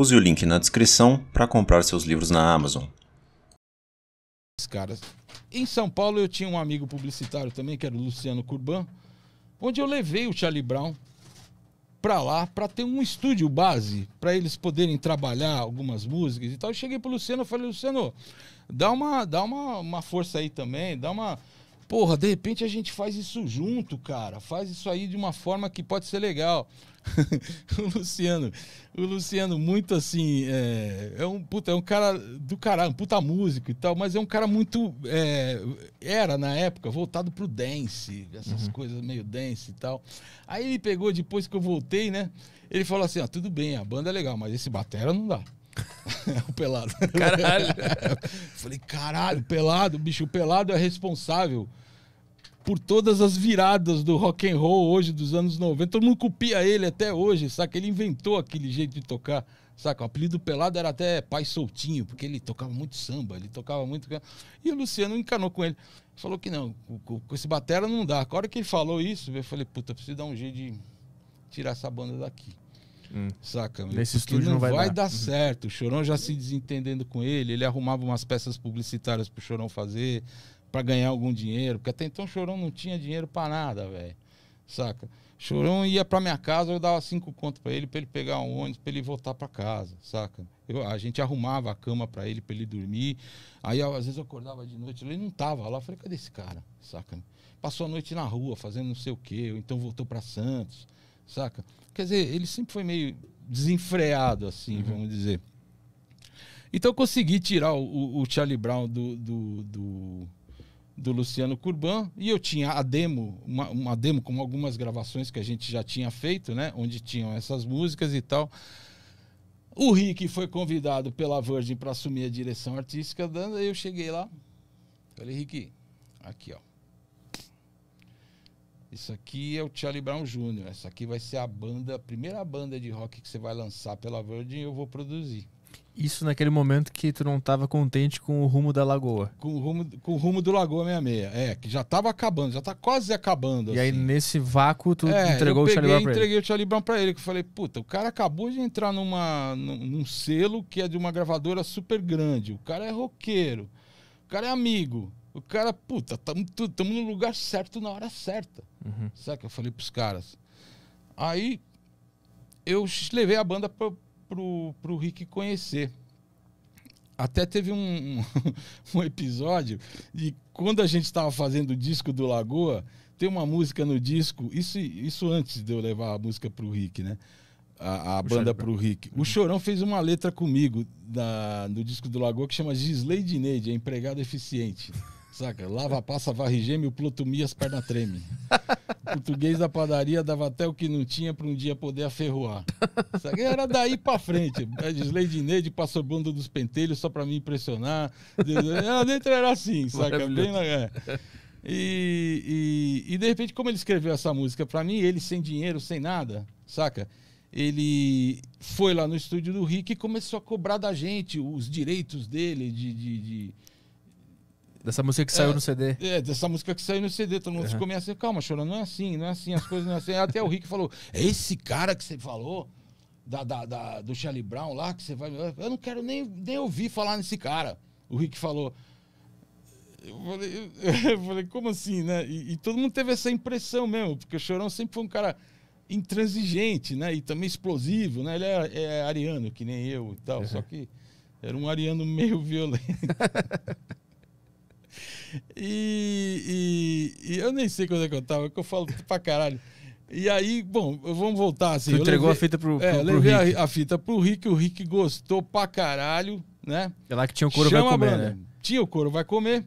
Use o link na descrição para comprar seus livros na Amazon. Caras, em São Paulo eu tinha um amigo publicitário também, que era o Luciano Curban, onde eu levei o Charlie Brown para lá para ter um estúdio base para eles poderem trabalhar algumas músicas e tal. Eu cheguei pro Luciano, falei: "Luciano, dá uma dá uma, uma força aí também, dá uma porra, de repente a gente faz isso junto, cara. Faz isso aí de uma forma que pode ser legal. o Luciano, o Luciano, muito assim, é, é, um puta, é um cara do caralho, um puta músico e tal, mas é um cara muito. É, era na época voltado pro dance, essas uhum. coisas meio dance e tal. Aí ele pegou, depois que eu voltei, né? Ele falou assim: ó, tudo bem, a banda é legal, mas esse batera não dá. o pelado. Caralho. Falei, caralho, pelado, bicho, o pelado é responsável por todas as viradas do rock and roll hoje dos anos 90. Todo mundo copia ele até hoje, saca? Ele inventou aquele jeito de tocar. Saca, o apelido pelado era até pai soltinho, porque ele tocava muito samba, ele tocava muito. E o Luciano encanou com ele. Falou que não, com, esse batera não dá. A hora que ele falou isso, eu falei, puta, preciso dar um jeito de tirar essa banda daqui. Hum. Saca? Meu? Nesse estúdio não vai, vai dar. dar. Uhum. certo. O Chorão já se desentendendo com ele, ele arrumava umas peças publicitárias pro Chorão fazer, para ganhar algum dinheiro. Porque até então o Chorão não tinha dinheiro para nada, velho. Saca? Chorão ia pra minha casa, eu dava cinco contos para ele, para ele pegar um ônibus, para ele voltar para casa, saca? Eu, a gente arrumava a cama para ele, para ele dormir. Aí, às vezes, eu acordava de noite, ele não tava lá. Eu falei, cadê esse cara, saca? Passou a noite na rua, fazendo não sei o quê, ou então voltou para Santos saca? Quer dizer, ele sempre foi meio desenfreado, assim, uhum. vamos dizer. Então eu consegui tirar o, o Charlie Brown do, do, do, do, Luciano Curban e eu tinha a demo, uma, uma, demo com algumas gravações que a gente já tinha feito, né? Onde tinham essas músicas e tal. O Rick foi convidado pela Virgin para assumir a direção artística, eu cheguei lá, falei, Rick, aqui ó, isso aqui é o Charlie Brown Jr. Essa aqui vai ser a banda, a primeira banda de rock que você vai lançar pela Virgin e eu vou produzir. Isso naquele momento que tu não estava contente com o rumo da lagoa. Com o rumo, com o rumo do Lagoa 66. É, que já estava acabando, já está quase acabando. E assim. aí, nesse vácuo, tu é, entregou peguei, o Charlie Brown pra ele. entreguei o Charlie Brown pra ele. Que eu falei, puta, o cara acabou de entrar numa, num, num selo que é de uma gravadora super grande. O cara é roqueiro, o cara é amigo. O cara, puta, estamos no lugar certo na hora certa. Uhum. Sabe que eu falei pros caras? Aí eu levei a banda pro, pro, pro Rick conhecer. Até teve um, um, episódio e quando a gente estava fazendo o disco do Lagoa, tem uma música no disco, isso, isso antes de eu levar a música pro Rick, né? A, a banda pro Rick. O uhum. Chorão fez uma letra comigo na no disco do Lagoa que chama Gisley Dineide, é empregado eficiente. Saca? Lava, passa, varre gêmeo, plutomias, perna treme. O português da padaria dava até o que não tinha para um dia poder aferroar. Saca? Era daí para frente. A de Neide passou bunda dos pentelhos só para me impressionar. Ela dentro era assim, saca? Bem na... É. E, e, e, de repente, como ele escreveu essa música para mim, ele sem dinheiro, sem nada, saca? Ele foi lá no estúdio do Rick e começou a cobrar da gente os direitos dele de, de, de Dessa música que saiu é. no CD. É, dessa música que saiu no CD. Todo mundo uhum. ficou meio assim, calma, chorando, não é assim, não é assim, as coisas não é assim. Até o Rick falou: é esse cara que você falou, da, da, da, do Charlie Brown lá, que você vai. Eu não quero nem, nem ouvir falar nesse cara. O Rick falou. Eu falei, eu falei como assim, né? E, e, todo mundo teve essa impressão mesmo, porque o Chorão sempre foi um cara intransigente, né? E também explosivo, né? Ele é, é ariano, que nem eu e tal, uhum. só que era um ariano meio violento. E, e, e, eu nem sei quando é que eu tava, que eu falo pra caralho. E aí, bom, vamos voltar assim. Tu entregou levei, a fita pro, pro, é, pro levei Rick. A, a, fita pro Rick, o Rick gostou pra caralho, né? É lá que tinha o couro Chama vai comer, né? Tinha o couro vai comer.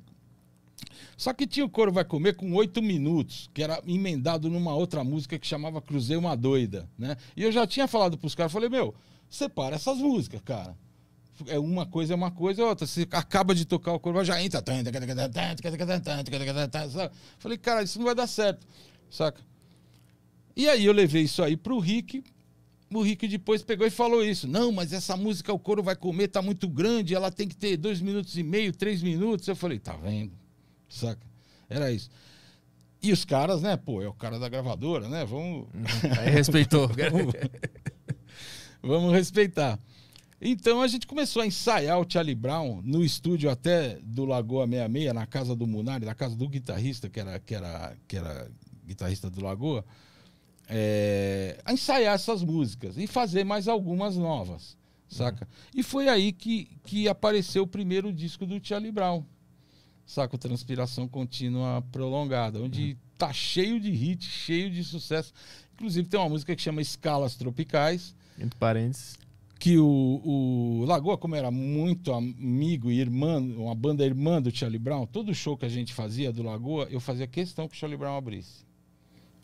Só que tinha o couro vai comer com oito minutos, que era emendado numa outra música que chamava Cruzei uma doida, né? E eu já tinha falado pros caras, falei, meu, separa essas músicas, cara é uma coisa é uma coisa, é outra. Você acaba de tocar o corpo, já entra. Falei, cara, isso não vai dar certo, saca? E aí eu levei isso aí pro Rick. O Rick depois pegou e falou isso. Não, mas essa música o couro vai comer, tá muito grande, ela tem que ter dois minutos e meio, três minutos. Eu falei, tá vendo? Saca? Era isso. E os caras, né? Pô, é o cara da gravadora, né? Vamos. Aí respeitou. vamos respeitar. Então a gente começou a ensaiar o Charlie Brown no estúdio até do Lagoa 66, na casa do Munari, na casa do guitarrista, que era, que era, que era guitarrista do Lagoa, é, a ensaiar essas músicas e fazer mais algumas novas, saca? Uhum. E foi aí que, que apareceu o primeiro disco do Charlie Brown, saca? Transpiração Contínua Prolongada, onde uhum. tá cheio de hit, cheio de sucesso. Inclusive tem uma música que chama Escalas Tropicais. Entre parênteses que o, o Lagoa, como era muito amigo e irmã, uma banda irmã do Charlie Brown, todo show que a gente fazia do Lagoa, eu fazia questão que o Charlie Brown abrisse.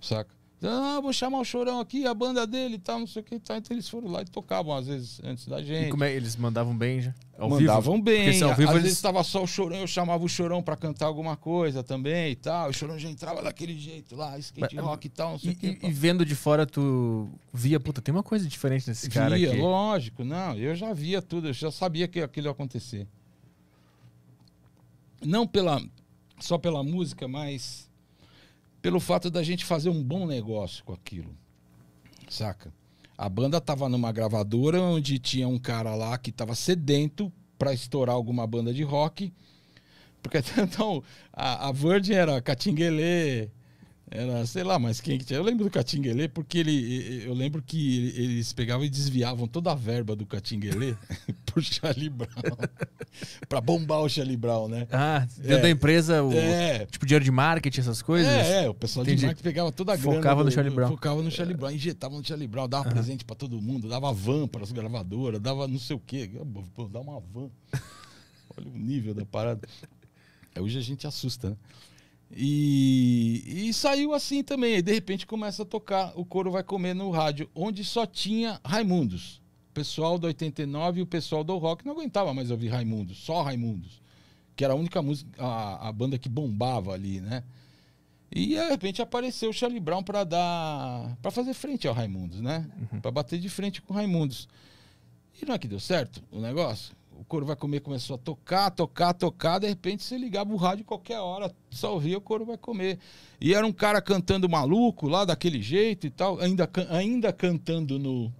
Saca? Ah, vou chamar o Chorão aqui, a banda dele e tal, não sei o que tal. Então eles foram lá e tocavam, às vezes, antes da gente. E como é? Eles mandavam bem já? Ao mandavam vivo? bem. Porque, ao vivo, às eles... vezes estava só o Chorão, eu chamava o Chorão para cantar alguma coisa também e tal. O Chorão já entrava daquele jeito lá, skate Mas, rock e tal, não sei o que. E, e vendo de fora, tu via, puta, tem uma coisa diferente nesse cara via, aqui. lógico. Não, eu já via tudo, eu já sabia que aquilo ia acontecer. Não pela, só pela música, mas pelo fato da gente fazer um bom negócio com aquilo. Saca? A banda tava numa gravadora onde tinha um cara lá que tava sedento para estourar alguma banda de rock. Porque então a, a Virgin era Catinguelê, era, sei lá, mas quem é que tinha. Eu lembro do Catinguelê, porque ele. Eu lembro que eles pegavam e desviavam toda a verba do Catinguelê pro Charlie Brown. pra bombar o Charlie Brown, né? Ah, dentro é, da empresa, o é, tipo dinheiro de marketing, essas coisas? É, é o pessoal Entendi. de marketing pegava toda a focava grana. No do, Charlie Brown. Focava no Charlie Brown, injetava no Charlie Brown, dava uhum. presente pra todo mundo, dava van para as gravadoras, dava não sei o quê. Pô, dá uma van. Olha o nível da parada. É, hoje a gente assusta, né? E, e saiu assim também. E de repente começa a tocar O Coro Vai Comer no rádio, onde só tinha Raimundos. O pessoal do 89 e o pessoal do rock não aguentava mais ouvir Raimundos, só Raimundos. Que era a única música, a, a banda que bombava ali, né? E de repente apareceu o Charlie Brown para dar, para fazer frente ao Raimundos, né? Uhum. Para bater de frente com o Raimundos. E não é que deu certo o negócio? o couro vai comer começou a tocar, tocar, tocar. De repente você ligava o rádio qualquer hora, só ouvia o couro vai comer. E era um cara cantando maluco lá daquele jeito e tal, ainda, ainda cantando no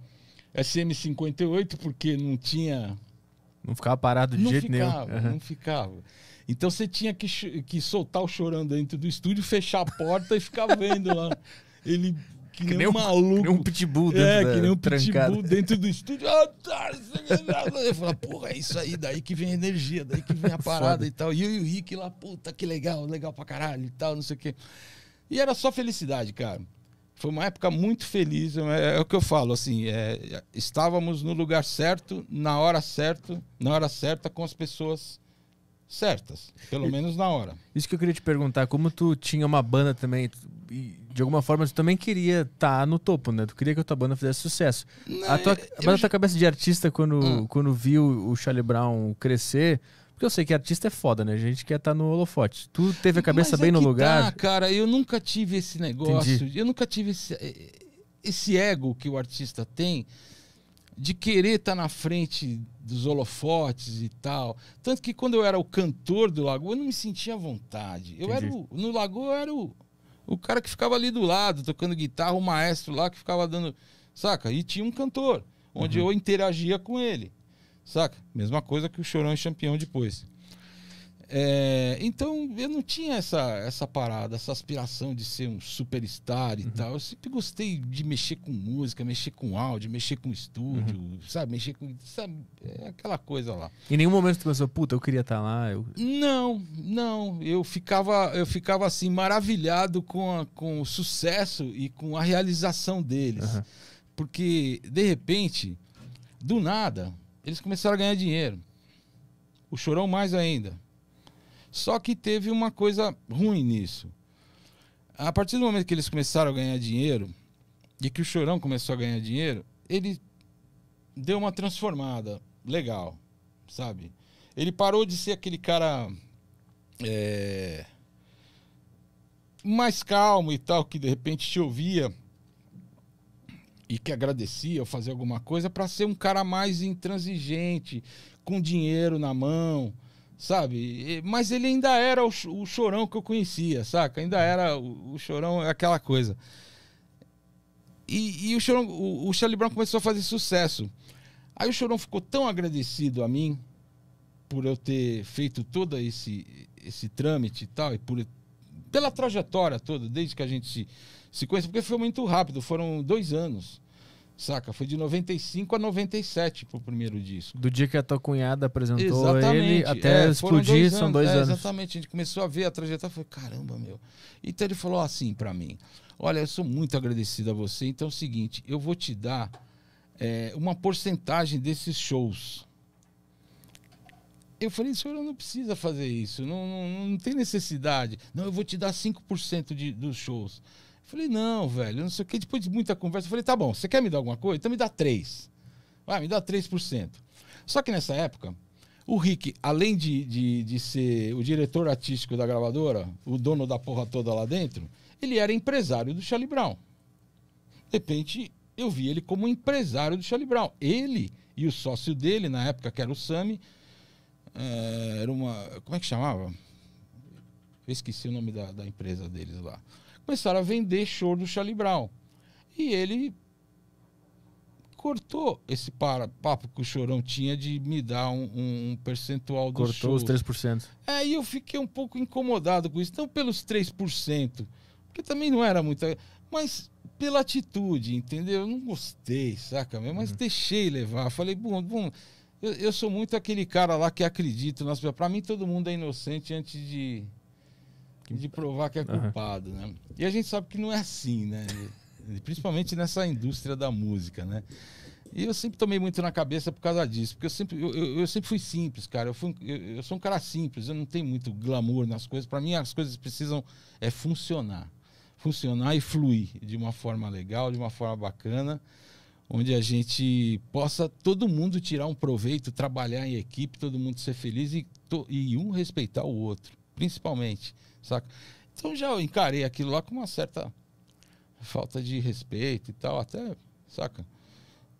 SM58, porque não tinha. Não ficava parado de não jeito ficava, nenhum. Uhum. Não ficava. Então você tinha que, que soltar o chorando dentro do estúdio, fechar a porta e ficar vendo lá. Ele que, que nem, um maluco. Que nem um pitbull dentro É, da, que nem um trancado. pitbull dentro do estúdio. Ah, tá, assim, eu falo, porra, é isso aí, daí que vem a energia, daí que vem a parada e tal. E eu e o Rick lá, puta, que legal, legal pra caralho e tal, não sei o quê. E era só felicidade, cara. Foi uma época muito feliz, é, é, é o que eu falo, assim, é, estávamos no lugar certo, na hora certa, na hora certa com as pessoas certas, pelo menos na hora. Isso que eu queria te perguntar, como tu tinha uma banda também, de alguma forma, tu também queria estar tá no topo, né? Tu queria que a tua banda fizesse sucesso. Não, a tua, eu, mas eu... a tua cabeça de artista, quando, hum. quando viu o Charlie Brown crescer, porque eu sei que artista é foda, né? A gente quer estar tá no holofote. Tu teve a cabeça Mas é bem é no tá, lugar. Tá, cara, eu nunca tive esse negócio. Entendi. Eu nunca tive esse, eh, eh, esse ego que o artista tem de querer estar tá na frente dos holofotes e tal. Tanto que quando eu era o cantor do Lago eu não me sentia à vontade. Eu Entendi. era o, no Lago eu era o o cara que ficava ali do lado, tocando guitarra, o maestro lá que ficava dando. Saca? E tinha um cantor, onde uhum. eu interagia com ele. Saca? Mesma coisa que o Chorão e Champião depois. É, então eu não tinha essa, essa parada, essa aspiração de ser um superstar e uhum. tal. Eu sempre gostei de mexer com música, mexer com áudio, mexer com estúdio, uhum. sabe? Mexer com. Sabe? É aquela coisa lá. Em nenhum momento você pensou, puta, eu queria estar tá lá. Eu... Não, não. Eu ficava, eu ficava assim, maravilhado com, a, com o sucesso e com a realização deles. Uhum. Porque, de repente, do nada, eles começaram a ganhar dinheiro. O chorão mais ainda só que teve uma coisa ruim nisso. A partir do momento que eles começaram a ganhar dinheiro, e que o Chorão começou a ganhar dinheiro, ele deu uma transformada legal, sabe? Ele parou de ser aquele cara é, mais calmo e tal, que de repente te ouvia e que agradecia ou fazia alguma coisa, para ser um cara mais intransigente, com dinheiro na mão, sabe? Mas ele ainda era o, o chorão que eu conhecia, saca? Ainda era o, o chorão, é aquela coisa. E, e o, chorão, o, o Charlie Brown começou a fazer sucesso. Aí o chorão ficou tão agradecido a mim por eu ter feito todo esse, esse trâmite e tal, e por, pela trajetória toda, desde que a gente se, se conhece, porque foi muito rápido foram dois anos. Saca? Foi de 95 a 97 pro primeiro disco. Do dia que a tua cunhada apresentou exatamente. ele até é, explodir, dois são dois é, anos. Exatamente, a gente começou a ver a trajetória, foi caramba, meu. Então ele falou assim para mim: Olha, eu sou muito agradecido a você, então é o seguinte, eu vou te dar é, uma porcentagem desses shows. Eu falei, senhor, não precisa fazer isso, não, não, não tem necessidade. Não, eu vou te dar 5% de, dos shows. Falei, não, velho, não sei o que. Depois de muita conversa, falei, tá bom, você quer me dar alguma coisa? Então me dá 3. Vai, me dá 3%. Só que nessa época, o Rick, além de, de, de ser o diretor artístico da gravadora, o dono da porra toda lá dentro, ele era empresário do Charlie Brown. De repente, eu vi ele como empresário do Charlie Brown. Ele e o sócio dele, na época que era o Sami, eh, era uma. Como é que chamava? Eu esqueci o nome da, da empresa deles lá começaram a vender show do Charlie Brown. E ele cortou esse papo que o Chorão tinha de me dar um, um, um percentual do cortou show. Cortou os 3%. É, e eu fiquei um pouco incomodado com isso. Não pelos 3%, porque também não era muita... Mas pela atitude, entendeu? Eu não gostei, saca? Mas uhum. deixei levar. Falei, bom, bom... Eu, eu, sou muito aquele cara lá que acredita. Para mim, todo mundo é inocente antes de de provar que é culpado, uhum. né? E a gente sabe que não é assim, né? Principalmente nessa indústria da música, né? E eu sempre tomei muito na cabeça por causa disso, porque eu sempre, eu, eu, eu sempre fui simples, cara. Eu, fui, eu, eu, sou um cara simples, eu não tenho muito glamour nas coisas. Para mim, as coisas precisam é funcionar. Funcionar e fluir de uma forma legal, de uma forma bacana, onde a gente possa todo mundo tirar um proveito, trabalhar em equipe, todo mundo ser feliz e, to, e um respeitar o outro principalmente, saca? Então já eu encarei aquilo lá com uma certa falta de respeito e tal, até, saca?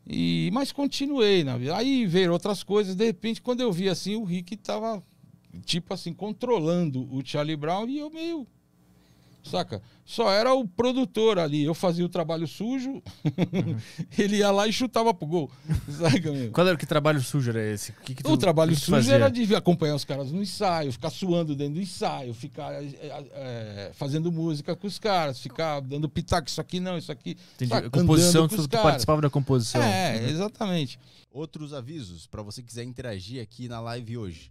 E, mas continuei na vida. Aí veio outras coisas, de repente, quando eu vi assim, o Rick tava, tipo assim, controlando o Charlie Brown e eu meio Saca? Só era o produtor ali. Eu fazia o trabalho sujo, uhum. ele ia lá e chutava pro gol. Saca, meu? Qual era que trabalho sujo era esse? Que que tu, o trabalho que sujo era de acompanhar os caras no ensaio, ficar suando dentro do ensaio, ficar é, fazendo música com os caras, ficar dando pitaco, isso aqui não, isso aqui. Entendi. Saca, composição, que tu, tu participava da composição. É, exatamente. Outros avisos, para você quiser interagir aqui na live hoje.